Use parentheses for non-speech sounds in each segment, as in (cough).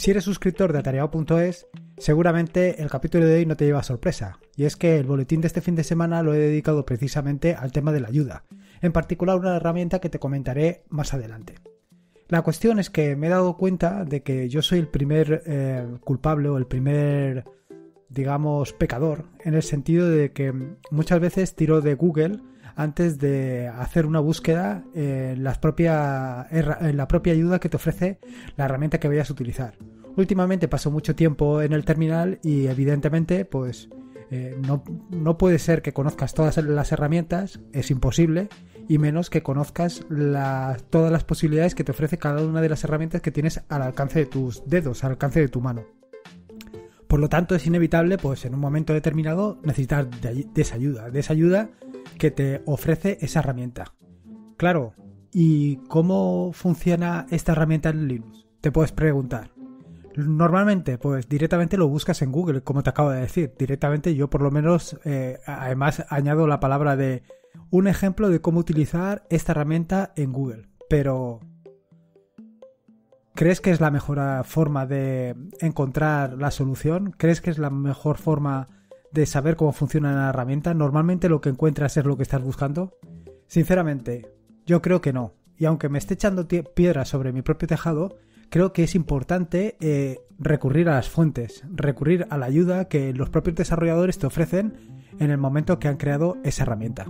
Si eres suscriptor de atareado.es, seguramente el capítulo de hoy no te lleva sorpresa, y es que el boletín de este fin de semana lo he dedicado precisamente al tema de la ayuda, en particular una herramienta que te comentaré más adelante. La cuestión es que me he dado cuenta de que yo soy el primer eh, culpable o el primer, digamos, pecador, en el sentido de que muchas veces tiro de Google antes de hacer una búsqueda en, eh, eh, la propia ayuda que te ofrece la herramienta que vayas a utilizar. Últimamente paso mucho tiempo en el terminal y evidentemente pues eh, no, puede ser que conozcas todas las herramientas, es imposible, y menos que conozcas todas las posibilidades que te ofrece cada una de las herramientas que tienes al alcance de tus dedos, al alcance de tu mano. Por lo tanto, es inevitable, pues en un momento determinado, necesitar de, esa ayuda, de esa ayuda que te ofrece esa herramienta. Claro, ¿y cómo funciona esta herramienta en Linux? Te puedes preguntar. Normalmente, pues directamente lo buscas en Google, como te acabo de decir. Directamente yo por lo menos, eh, además añado la palabra de un ejemplo de cómo utilizar esta herramienta en Google. Pero ¿Crees que es la mejor ah, forma de encontrar la solución? ¿Crees que es la mejor forma de saber cómo funciona la herramienta? ¿Normalmente lo que encuentras es lo que estás buscando? Sinceramente, yo creo que no. Y aunque me esté echando piedras sobre mi propio tejado, creo que es importante eh, recurrir a las fuentes, recurrir a la ayuda que los propios desarrolladores te ofrecen en el momento que han creado esa herramienta.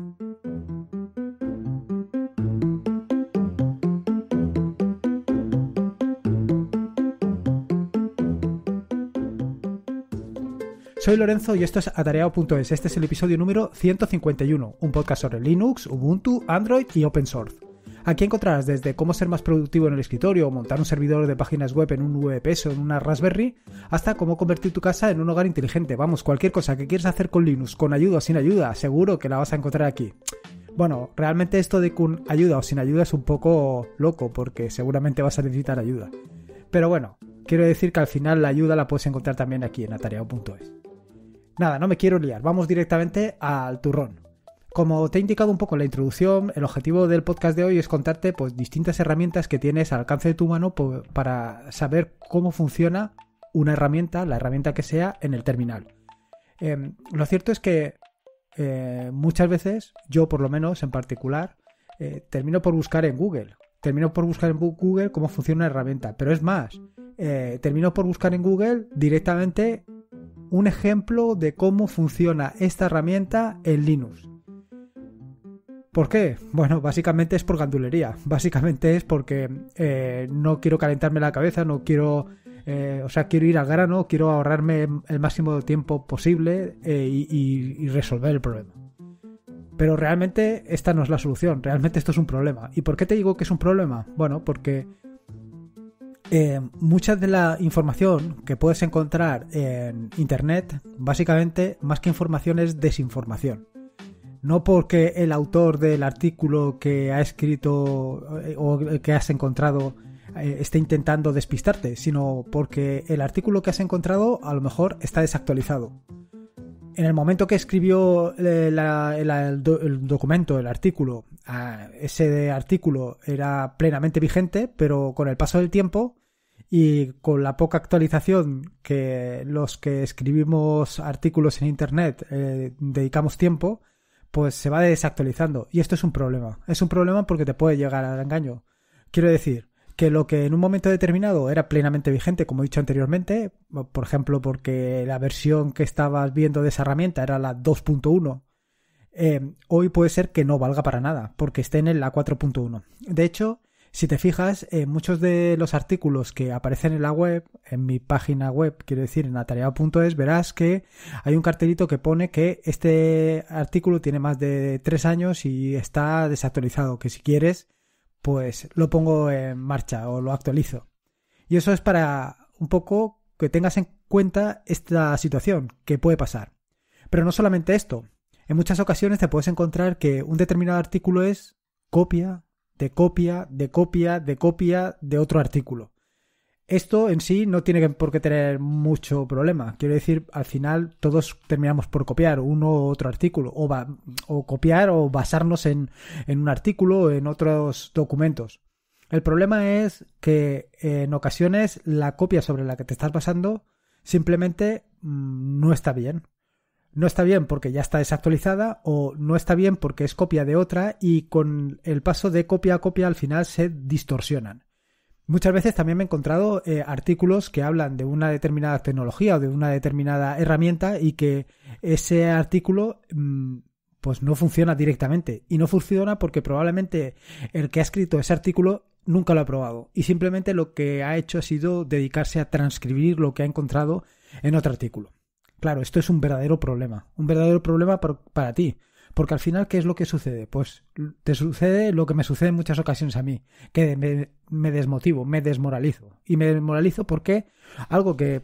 Soy Lorenzo y esto es atareado.es. Este es el episodio número 151, un podcast sobre Linux, Ubuntu, Android y Open Source. Aquí encontrarás desde cómo ser más productivo en el escritorio montar un servidor de páginas web en un VPS o en una Raspberry, hasta cómo convertir tu casa en un hogar inteligente. Vamos, cualquier cosa que quieras hacer con Linux, con ayuda o sin ayuda, seguro que la vas a encontrar aquí. Bueno, realmente esto de con ayuda o sin ayuda es un poco loco, porque seguramente vas a necesitar ayuda. Pero bueno, quiero decir que al final la ayuda la puedes encontrar también aquí en atareado.es. Nada, no me quiero liar, vamos directamente al turrón. Como te he indicado un poco en la introducción, el objetivo del podcast de hoy es contarte pues, distintas herramientas que tienes al alcance de tu mano para saber cómo funciona una herramienta, la herramienta que sea, en el terminal. Em, lo cierto es que eh, muchas veces, yo por lo menos en particular, eh, termino por buscar en Google. Termino por buscar en Google cómo funciona una herramienta. Pero es más, eh, termino por buscar en Google directamente un ejemplo de cómo funciona esta herramienta en Linux. ¿Por qué? Bueno, básicamente es por gandulería. Básicamente es porque eh, no quiero calentarme la cabeza, no quiero. Eh, o sea, quiero ir al grano, quiero ahorrarme el máximo de tiempo posible eh, y, resolver el problema. Pero realmente esta no es la solución, realmente esto es un problema. ¿Y por qué te digo que es un problema? Bueno, porque eh, mucha de la información que puedes encontrar en Internet, básicamente, más que información es desinformación. No porque el autor del artículo que ha escrito eh, o que has encontrado eh, esté intentando despistarte, sino porque el artículo que has encontrado a lo mejor está desactualizado. En el momento que escribió el, documento, el artículo, ah, ese artículo era plenamente vigente, pero con el paso del tiempo y con la poca actualización que los que escribimos artículos en Internet eh, dedicamos tiempo, pues se va desactualizando. Y esto es un problema. Es un problema porque te puede llegar al engaño. Quiero decir que lo que en un momento determinado era plenamente vigente, como he dicho anteriormente, por ejemplo, porque la versión que estabas viendo de esa herramienta era la 2.1, eh, hoy puede ser que no valga para nada, porque esté en la 4.1. De hecho, si te fijas, en eh, muchos de los artículos que aparecen en la web, en mi página web, quiero decir, en atareado.es, verás que hay un cartelito que pone que este artículo tiene más de tres años y está desactualizado, que si quieres, pues lo pongo en marcha o lo actualizo. Y eso es para un poco que tengas en cuenta esta situación que puede pasar. Pero no solamente esto. En muchas ocasiones te puedes encontrar que un determinado artículo es copia de copia, de copia, de copia de otro artículo. Esto en sí no tiene por qué tener mucho problema. Quiero decir, al final todos terminamos por copiar uno u otro artículo, o, copiar o basarnos en, en un artículo o en otros documentos. El problema es que eh, en ocasiones la copia sobre la que te estás basando simplemente mm, no está bien no está bien porque ya está desactualizada o no está bien porque es copia de otra y con el paso de copia a copia al final se distorsionan. Muchas veces también me he encontrado eh, artículos que hablan de una determinada tecnología o de una determinada herramienta y que ese artículo mm, pues no funciona directamente y no funciona porque probablemente el que ha escrito ese artículo nunca lo ha probado y simplemente lo que ha hecho ha sido dedicarse a transcribir lo que ha encontrado en otro artículo. Claro, esto es un verdadero problema, un verdadero problema para, ti. Porque al final, ¿qué es lo que sucede? Pues te sucede lo que me sucede en muchas ocasiones a mí, que me, desmotivo, me desmoralizo. Y me desmoralizo porque algo que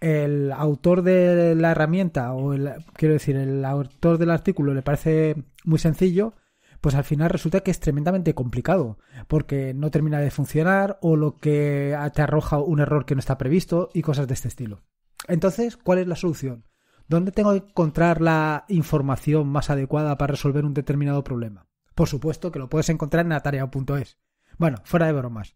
el autor de la herramienta, o el, quiero decir, el autor del artículo le parece muy sencillo, pues al final resulta que es tremendamente complicado, porque no termina de funcionar o lo que te arroja un error que no está previsto y cosas de este estilo. Entonces, ¿cuál es la solución? ¿Dónde tengo que encontrar la información más adecuada para resolver un determinado problema? Por supuesto que lo puedes encontrar en atarea.es. Bueno, fuera de bromas.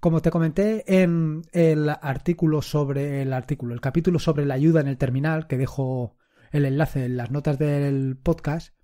Como te comenté en el artículo sobre el artículo, el capítulo sobre la ayuda en el terminal, que dejo el enlace en las notas del podcast,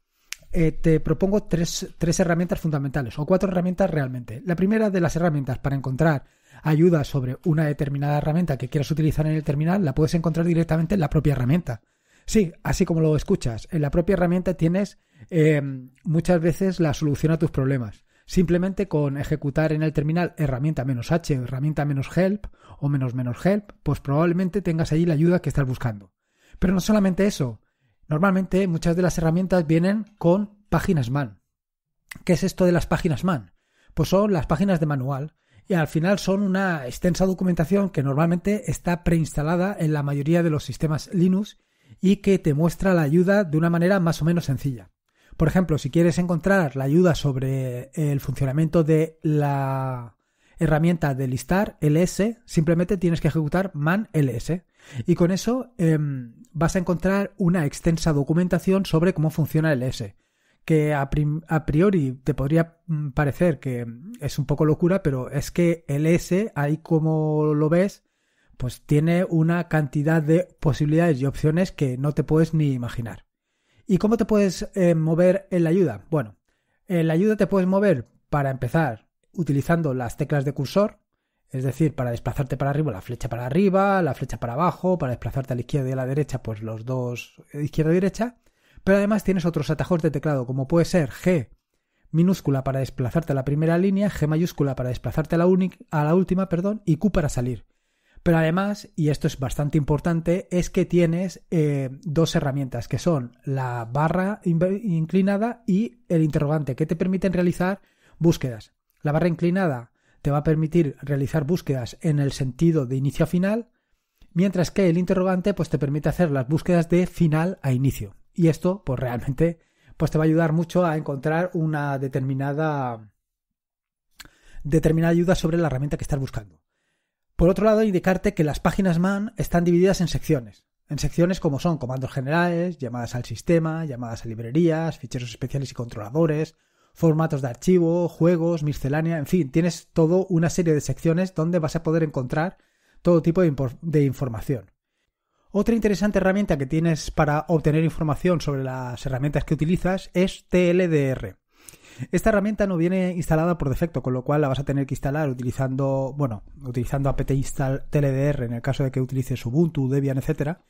eh, te propongo tres, tres herramientas fundamentales, o cuatro herramientas realmente. La primera de las herramientas para encontrar ayuda sobre una determinada herramienta que quieras utilizar en el terminal, la puedes encontrar directamente en la propia herramienta. Sí, así como lo escuchas, en la propia herramienta tienes eh, muchas veces la solución a tus problemas. Simplemente con ejecutar en el terminal herramienta menos H, herramienta menos help o menos menos help, pues probablemente tengas allí la ayuda que estás buscando. Pero no solamente eso. Normalmente muchas de las herramientas vienen con páginas man. ¿Qué es esto de las páginas man? Pues son las páginas de manual y al final son una extensa documentación que normalmente está preinstalada en la mayoría de los sistemas Linux y que te muestra la ayuda de una manera más o menos sencilla. Por ejemplo, si quieres encontrar la ayuda sobre el funcionamiento de la herramienta de listar ls, e simplemente tienes que ejecutar man ls. Y con eso em, vas a encontrar una extensa documentación sobre cómo funciona ls que a, priori te podría mm, parecer que es un poco locura, pero es que el S, ahí como lo ves, pues tiene una cantidad de posibilidades y opciones que no te puedes ni imaginar. ¿Y cómo te puedes eh, mover en la ayuda? Bueno, en la ayuda te puedes mover para empezar utilizando las teclas de cursor, es decir, para desplazarte para arriba, la flecha para arriba, la flecha para abajo, para desplazarte a la izquierda y a la derecha, pues los dos eh, izquierda y derecha pero además tienes otros atajos de teclado, como puede ser G minúscula para desplazarte a la primera línea, G mayúscula para desplazarte a la, última perdón, y Q para salir. Pero además, y esto es bastante importante, es que tienes eh, dos herramientas, que son la barra inclinada y el interrogante, que te permiten realizar búsquedas. La barra inclinada te va a permitir realizar búsquedas en el sentido de inicio a final, mientras que el interrogante pues, te permite hacer las búsquedas de final a inicio. Y esto, pues realmente, pues te va a ayudar mucho a encontrar una determinada, determinada ayuda sobre la herramienta que estás buscando. Por otro lado, indicarte que las páginas MAN están divididas en secciones. En secciones como son comandos generales, llamadas al sistema, llamadas a librerías, ficheros especiales y controladores, formatos de archivo, juegos, miscelánea, en fin, tienes toda una serie de secciones donde vas a poder encontrar todo tipo de información. Otra interesante herramienta que tienes para obtener información sobre las herramientas que utilizas es TLDR. Esta herramienta no viene instalada por defecto, con lo cual la vas a tener que instalar utilizando, bueno, utilizando apt install tldr en el caso de que utilices Ubuntu, Debian, etcétera,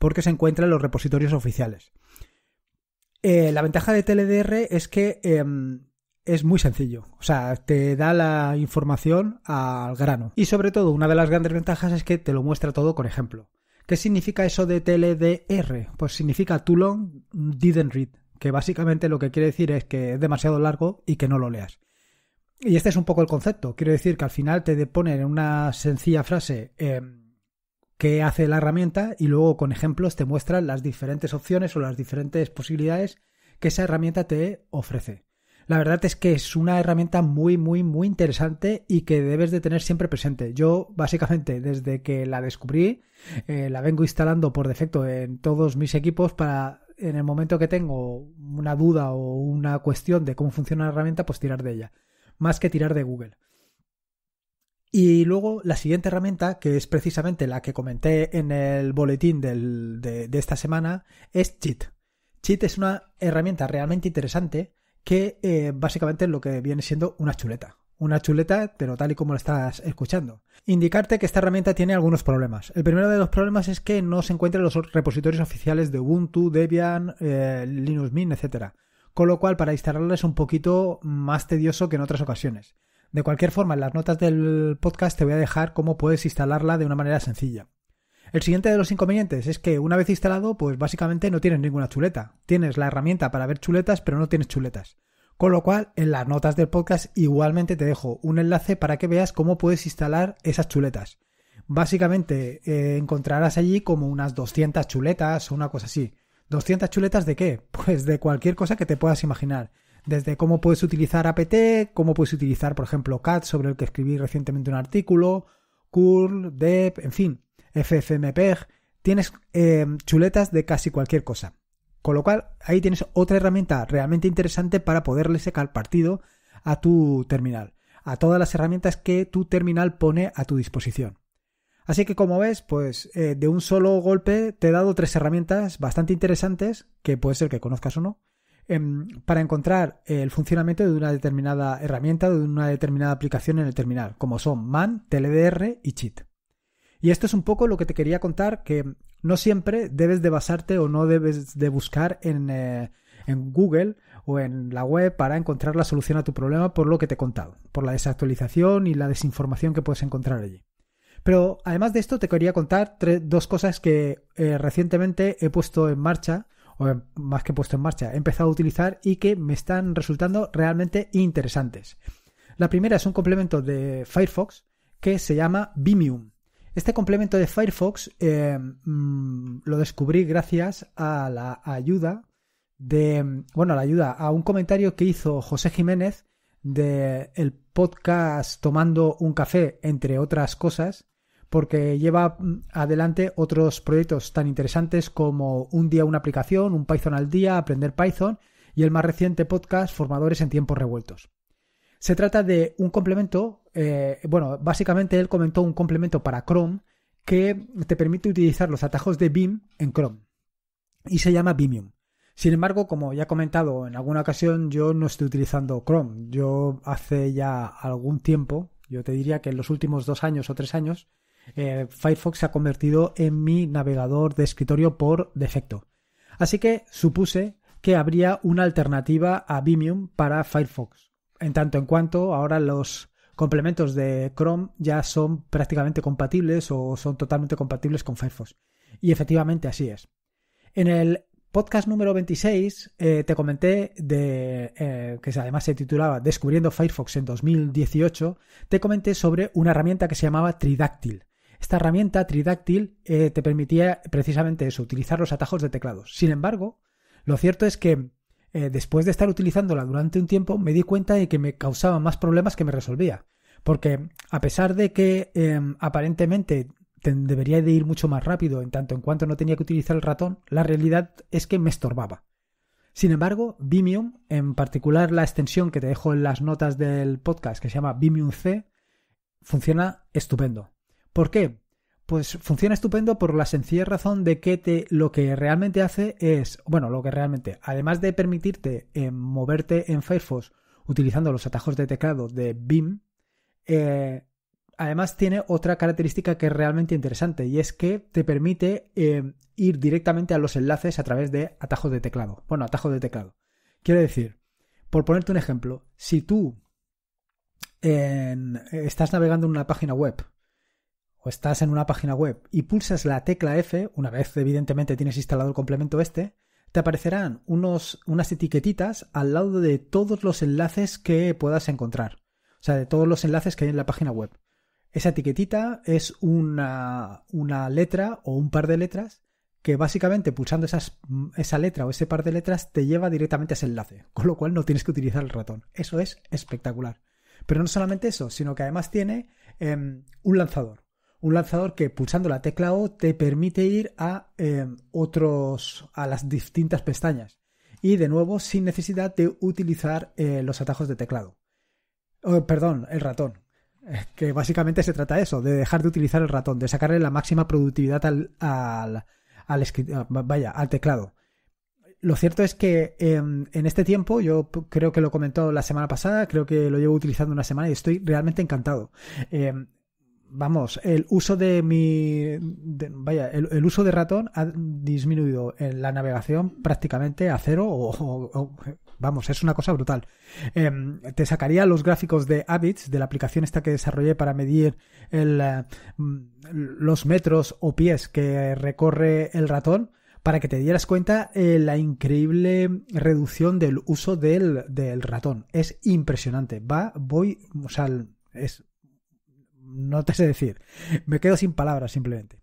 porque se encuentra en los repositorios oficiales. Eh, la ventaja de tldr es que em, es muy sencillo, o sea, te da la información al grano. Y sobre todo, una de las grandes ventajas es que te lo muestra todo con ejemplo. ¿Qué significa eso de TLDR? Pues significa too long didn't read, que básicamente lo que quiere decir es que es demasiado largo y que no lo leas. Y este es un poco el concepto. Quiero decir que al final te ponen en una sencilla frase em, que qué hace la herramienta y luego con ejemplos te muestran las diferentes opciones o las diferentes posibilidades que esa herramienta te ofrece. La verdad es que es una herramienta muy, muy, muy interesante y que debes de tener siempre presente. Yo, básicamente, desde que la descubrí, eh, la vengo instalando por defecto en todos mis equipos para en el momento que tengo una duda o una cuestión de cómo funciona la herramienta, pues tirar de ella, más que tirar de Google. Y luego la siguiente herramienta, que es precisamente la que comenté en el boletín de, de, esta semana, es Cheat. Cheat es una herramienta realmente interesante que eh, básicamente lo que viene siendo una chuleta. Una chuleta, pero tal y como la estás escuchando. Indicarte que esta herramienta tiene algunos problemas. El primero de los problemas es que no se encuentran los repositorios oficiales de Ubuntu, Debian, eh, Linux Mint, etc. Con lo cual, para instalarla es un poquito más tedioso que en otras ocasiones. De cualquier forma, en las notas del podcast te voy a dejar cómo puedes instalarla de una manera sencilla. El siguiente de los inconvenientes es que una vez instalado, pues básicamente no tienes ninguna chuleta. Tienes la herramienta para ver chuletas, pero no tienes chuletas. Con lo cual, en las notas del podcast igualmente te dejo un enlace para que veas cómo puedes instalar esas chuletas. Básicamente eh, encontrarás allí como unas 200 chuletas o una cosa así. ¿200 chuletas de qué? (laughs) Pues de cualquier cosa que te puedas imaginar. Desde cómo puedes utilizar APT, cómo puedes utilizar, por ejemplo, CAT, sobre el que escribí recientemente un artículo, curl, dep, en fin. FFmpeg, tienes em, chuletas de casi cualquier cosa. Con lo cual, ahí tienes otra herramienta realmente interesante para poderle secar partido a tu terminal, a todas las herramientas que tu terminal pone a tu disposición. Así que como ves, pues eh, de un solo golpe te he dado tres herramientas bastante interesantes, que puede ser que conozcas o no, em, para encontrar el funcionamiento de una determinada herramienta, de una determinada aplicación en el terminal, como son MAN, TLDR y CHIT. Y esto es un poco lo que te quería contar, que no siempre debes de basarte o no debes de buscar eh, en, Google o en la web para encontrar la solución a tu problema por lo que te he contado, por la desactualización y la desinformación que puedes encontrar allí. Pero además de esto te quería contar dos cosas que eh, recientemente he puesto en marcha, o eh, más que he puesto en marcha, he empezado a utilizar y que me están resultando realmente interesantes. La primera es un complemento de Firefox que se llama Vimium. Este complemento de Firefox eh, mm, lo descubrí gracias a la ayuda de, bueno, la ayuda a un comentario que hizo José Jiménez del el podcast Tomando un café, entre otras cosas, porque lleva mm, adelante otros proyectos tan interesantes como Un día una aplicación, Un Python al día, Aprender Python y el más reciente podcast Formadores en tiempos revueltos. Se trata de un complemento, eh, bueno, básicamente él comentó un complemento para Chrome que te permite utilizar los atajos de BIM en Chrome y se llama Vimium. Sin embargo, como ya he comentado en alguna ocasión, yo no estoy utilizando Chrome. Yo hace ya algún tiempo, yo te diría que en los últimos dos años o tres años, eh, Firefox se ha convertido en mi navegador de escritorio por defecto. Así que supuse que habría una alternativa a Vimium para Firefox en tanto en cuanto ahora los complementos de Chrome ya son prácticamente compatibles o son totalmente compatibles con Firefox. Y efectivamente así es. En el podcast número 26 eh, te comenté de eh, que además se titulaba Descubriendo Firefox en 2018, te comenté sobre una herramienta que se llamaba Tridáctil. Esta herramienta Tridáctil eh, te permitía precisamente eso, utilizar los atajos de teclados. Sin embargo, lo cierto es que eh, después de estar utilizándola durante un tiempo, me di cuenta de que me causaba más problemas que me resolvía. Porque a pesar de que em, aparentemente debería de ir mucho más rápido en tanto en cuanto no tenía que utilizar el ratón, la realidad es que me estorbaba. Sin embargo, Vimium, en particular la extensión que te dejo en las notas del podcast que se llama Vimium C, funciona estupendo. ¿Por qué? Pues funciona estupendo por la sencilla razón de que te, lo que realmente hace es, bueno, lo que realmente, además de permitirte eh, moverte en Firefox utilizando los atajos de teclado de BIM, eh, además tiene otra característica que es realmente interesante y es que te permite eh, ir directamente a los enlaces a través de atajos de teclado. Bueno, atajos de teclado. Quiere decir, por ponerte un ejemplo, si tú estás navegando en una página web o estás en una página web y pulsas la tecla F, una vez evidentemente tienes instalado el complemento este, te aparecerán unos, unas etiquetitas al lado de todos los enlaces que puedas encontrar. O sea, de todos los enlaces que hay en la página web. Esa etiquetita es una, una letra o un par de letras que básicamente pulsando esas, esa letra o ese par de letras te lleva directamente a ese enlace, con lo cual no tienes que utilizar el ratón. Eso es espectacular. Pero no solamente eso, sino que además tiene em, un lanzador un lanzador que pulsando la tecla O te permite ir a em, otros, a las distintas pestañas. Y de nuevo, sin necesidad de utilizar eh, los atajos de teclado. Oh, perdón, el ratón. Eh, que básicamente se trata de eso, de dejar de utilizar el ratón, de sacarle la máxima productividad al, al, ah, vaya, al teclado. Lo cierto es que em, en este tiempo, yo creo que lo comentó la semana pasada, creo que lo llevo utilizando una semana y estoy realmente encantado. Em, vamos, el uso de mi. vaya, el, uso de ratón ha disminuido en la navegación prácticamente a cero o. vamos, es una cosa brutal. Em, te sacaría los gráficos de Habits, de la aplicación esta que desarrollé para medir el, eh, mm, los metros o pies que recorre el ratón para que te dieras cuenta eh, la increíble reducción del uso del, del ratón. Es impresionante. Va, voy, o sea, es no te sé decir. Me quedo sin palabras simplemente.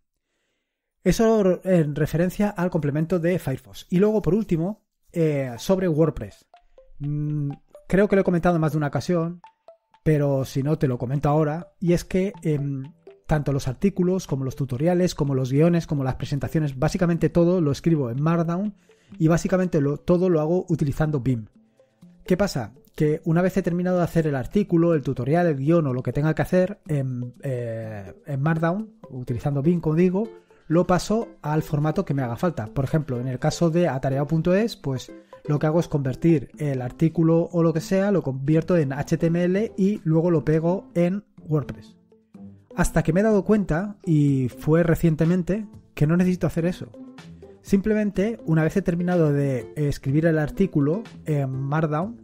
Eso en referencia al complemento de Firefox. Y luego, por último, eh, sobre WordPress. Mm, creo que lo he comentado en más de una ocasión, pero si no, te lo comento ahora. Y es que em, tanto los artículos como los tutoriales, como los guiones, como las presentaciones, básicamente todo lo escribo en Markdown y básicamente lo, todo lo hago utilizando BIM. ¿Qué pasa? que una vez he terminado de hacer el artículo, el tutorial, el guión o lo que tenga que hacer en, eh, Markdown, utilizando Bing como digo, lo paso al formato que me haga falta. Por ejemplo, en el caso de atareado.es, pues lo que hago es convertir el artículo o lo que sea, lo convierto en HTML y luego lo pego en WordPress. Hasta que me he dado cuenta, y fue recientemente, que no necesito hacer eso. Simplemente, una vez he terminado de escribir el artículo en Markdown,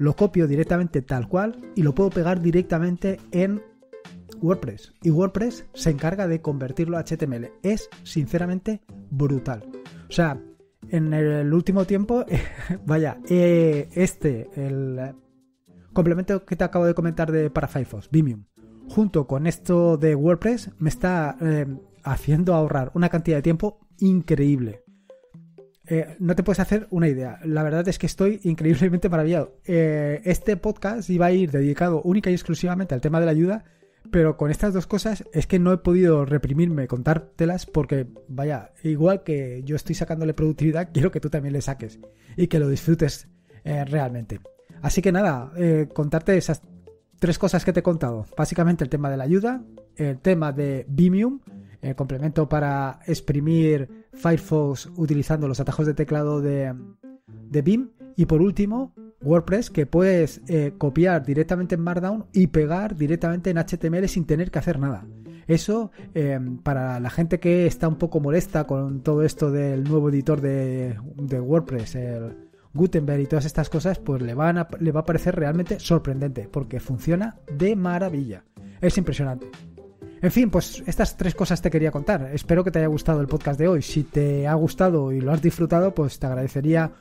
lo copio directamente tal cual y lo puedo pegar directamente en WordPress. Y WordPress se encarga de convertirlo a HTML. Es sinceramente brutal. O sea, en el último tiempo, (laughs) vaya, eh, este, el complemento que te acabo de comentar de para Firefox, Vimium, junto con esto de WordPress, me está eh, haciendo ahorrar una cantidad de tiempo increíble. Eh, no te puedes hacer una idea. La verdad es que estoy (laughs) increíblemente maravillado. Eh, este podcast iba a ir dedicado única y exclusivamente al tema de la ayuda, pero con estas dos cosas es que no he podido reprimirme, contártelas, porque vaya, igual que yo estoy sacándole productividad, (laughs) quiero que tú también le saques y que lo disfrutes eh, realmente. Así que nada, contarte esas tres cosas que te he contado. Básicamente el tema de la ayuda, el tema de Vimium, el complemento para exprimir Firefox utilizando los atajos de teclado de, de Y por último, WordPress, que puedes eh, copiar directamente en Markdown y pegar directamente en HTML sin tener que hacer nada. Eso, em, para la gente que está un poco molesta con todo esto del nuevo editor de, de WordPress, el Gutenberg y todas estas cosas, pues le, va a parecer realmente sorprendente, porque funciona de maravilla. Es impresionante. En fin, pues estas tres cosas te quería contar. Espero que te haya gustado el podcast de hoy. Si te ha gustado y lo has disfrutado, pues te agradecería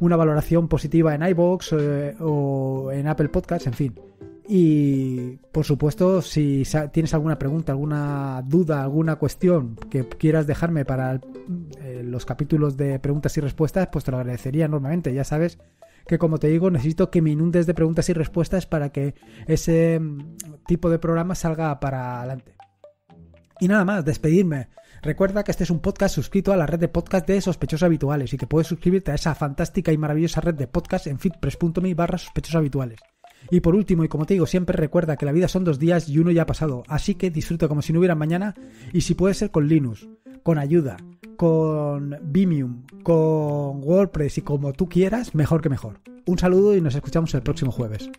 una valoración positiva en iBox eh, o en Apple Podcasts, en fin. Y por supuesto, si tienes alguna pregunta, alguna duda, alguna cuestión que quieras dejarme para eh, los capítulos de preguntas y respuestas, pues te lo agradecería enormemente. Ya sabes que, como te digo, necesito que me inundes de preguntas y respuestas para que ese mm, tipo de programa salga para adelante. Y nada más, despedirme. Recuerda que este es un podcast suscrito a la red de podcast de sospechosos habituales y que puedes suscribirte a esa fantástica y maravillosa red de podcast en fitpress.me barra sospechosos habituales. Y por último, y como te digo, siempre recuerda que la vida son dos días y uno ya ha pasado, así que disfruta como si no hubiera mañana y si puede ser con Linux, con ayuda, con Vimium, con WordPress y como tú quieras, mejor que mejor. Un saludo y nos escuchamos el próximo jueves.